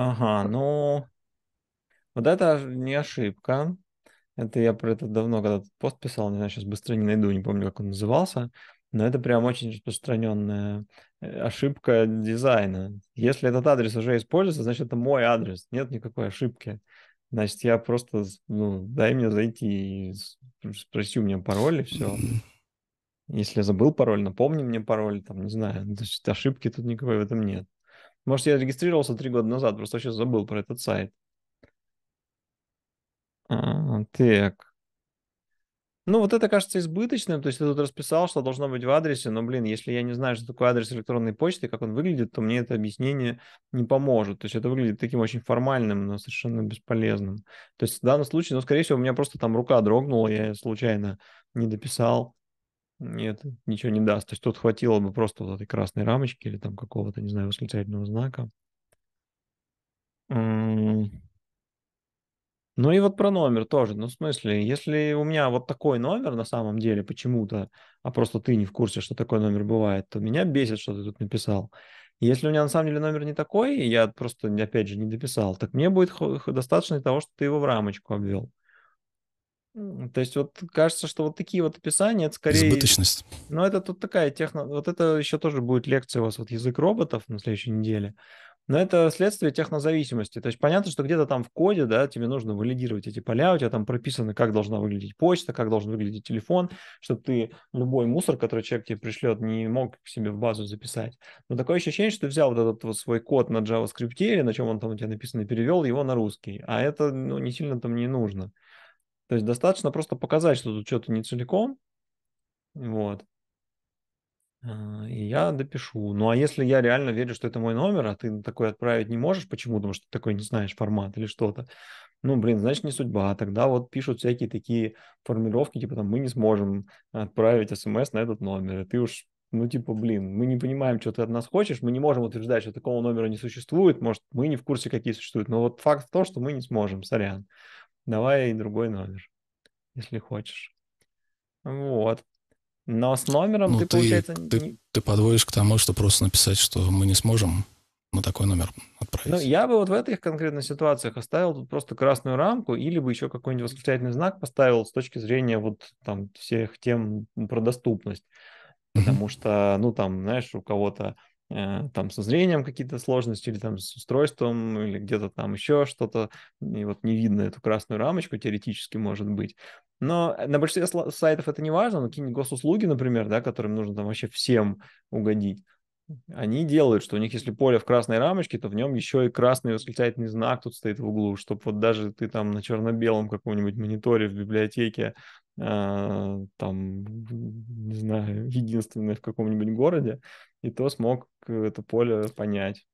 Ага, ну, вот это не ошибка. Это я про это давно, когда пост писал, не знаю, сейчас быстро не найду, не помню, как он назывался. Но это прям очень распространенная э, ошибка дизайна. Если этот адрес уже используется, значит, это мой адрес. Нет никакой ошибки. Значит, я просто, ну, дай мне зайти и спроси у меня пароль, и все. Если я забыл пароль, напомни мне пароль, там, не знаю. Значит, ошибки тут никакой в этом нет. Может, я регистрировался три года назад, просто сейчас забыл про этот сайт. А, так. Ну, вот это кажется избыточным. То есть ты тут расписал, что должно быть в адресе, но, блин, если я не знаю, что такое адрес электронной почты, как он выглядит, то мне это объяснение не поможет. То есть это выглядит таким очень формальным, но совершенно бесполезным. То есть в данном случае, ну, скорее всего, у меня просто там рука дрогнула, я случайно не дописал. Нет, ничего не даст. То есть тут хватило бы просто вот этой красной рамочки или там какого-то, не знаю, восклицательного знака. Ну и вот про номер тоже. Ну, в смысле, если у меня вот такой номер на самом деле почему-то, а просто ты не в курсе, что такой номер бывает, то меня бесит, что ты тут написал. Если у меня на самом деле номер не такой, я просто, опять же, не дописал, так мне будет достаточно того, что ты его в рамочку обвел. То есть вот кажется, что вот такие вот описания, это скорее... Избыточность. Но это тут такая техно... Вот это еще тоже будет лекция у вас, вот язык роботов на следующей неделе. Но это следствие технозависимости. То есть понятно, что где-то там в коде, да, тебе нужно валидировать эти поля, у тебя там прописано, как должна выглядеть почта, как должен выглядеть телефон, чтобы ты любой мусор, который человек тебе пришлет, не мог к себе в базу записать. Но такое ощущение, что ты взял вот этот вот свой код на JavaScript или на чем он там у тебя написано, и перевел его на русский. А это ну, не сильно там не нужно. То есть достаточно просто показать, что тут что-то не целиком. Вот. А, и я допишу. Ну а если я реально верю, что это мой номер, а ты такой отправить не можешь, почему? Потому что ты такой не знаешь формат или что-то. Ну, блин, значит, не судьба. Тогда вот пишут всякие такие формировки, типа там мы не сможем отправить смс на этот номер. И ты уж ну, типа, блин, мы не понимаем, что ты от нас хочешь, мы не можем утверждать, что такого номера не существует, может, мы не в курсе, какие существуют, но вот факт в том, что мы не сможем, сорян давай и другой номер, если хочешь. Вот. Но с номером ну, ты, ты, получается... Ты, не... ты подводишь к тому, что просто написать, что мы не сможем на такой номер отправить. Ну, я бы вот в этих конкретных ситуациях оставил тут просто красную рамку или бы еще какой-нибудь восклицательный знак поставил с точки зрения вот там всех тем про доступность. Потому что, ну, там, знаешь, у кого-то Э, там со зрением какие-то сложности, или там с устройством, или где-то там еще что-то, и вот не видно эту красную рамочку, теоретически может быть. Но э, на большинстве сайтов это не важно, но какие-нибудь госуслуги, например, да, которым нужно там вообще всем угодить, они делают, что у них, если поле в красной рамочке, то в нем еще и красный восклицательный знак тут стоит в углу, чтобы вот даже ты там на черно-белом каком-нибудь мониторе в библиотеке, э, там, не знаю, единственное в каком-нибудь городе, и то смог э, это поле понять.